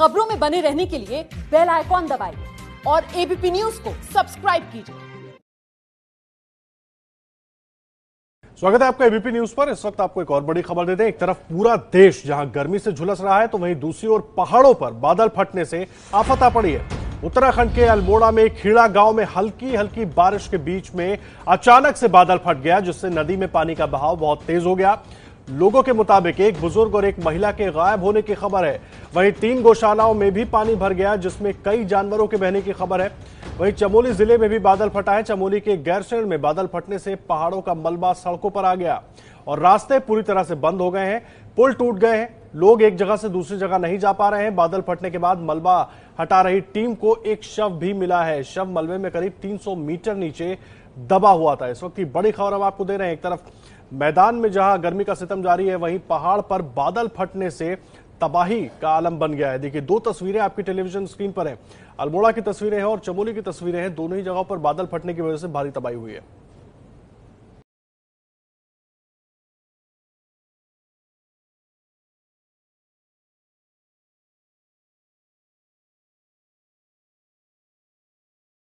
खबरों में बने रहने के लिए बेल आइकॉन दबाइए और एबीपी न्यूज को सब्सक्राइब कीजिए स्वागत है आपका एबीपी न्यूज पर इस वक्त आपको एक और बड़ी खबर देते हैं एक तरफ पूरा देश जहां गर्मी से झुलस रहा है तो वहीं दूसरी ओर पहाड़ों पर बादल फटने से आफत आ पड़ी है उत्तराखंड के अल्मोड़ा में खीड़ा गांव में हल्की हल्की बारिश के बीच में अचानक से बादल फट गया जिससे नदी में पानी का बहाव बहुत तेज हो गया लोगों के मुताबिक एक बुजुर्ग और एक महिला के गायब होने की खबर है वहीं तीन गौशालाओं में भी पानी भर गया जिसमें कई जानवरों के बहने की खबर है वहीं चमोली जिले में भी बादल फटा है चमोली के गैरसैण में बादल फटने से पहाड़ों का मलबा सड़कों पर आ गया और रास्ते पूरी तरह से बंद हो गए हैं पुल टूट गए हैं लोग एक जगह से दूसरी जगह नहीं जा पा रहे हैं बादल फटने के बाद मलबा हटा रही टीम को एक शव भी मिला है शव मलबे में करीब 300 मीटर नीचे दबा हुआ था इस वक्त की बड़ी खबर हम आपको दे रहे हैं एक तरफ मैदान में जहां गर्मी का सितम जारी है वहीं पहाड़ पर बादल फटने से तबाही का आलम बन गया है देखिए दो तस्वीरें आपकी टेलीविजन स्क्रीन पर है अल्मोड़ा की तस्वीरें हैं और चमोली की तस्वीरें हैं दोनों ही जगहों पर बादल फटने की वजह से भारी तबाही हुई है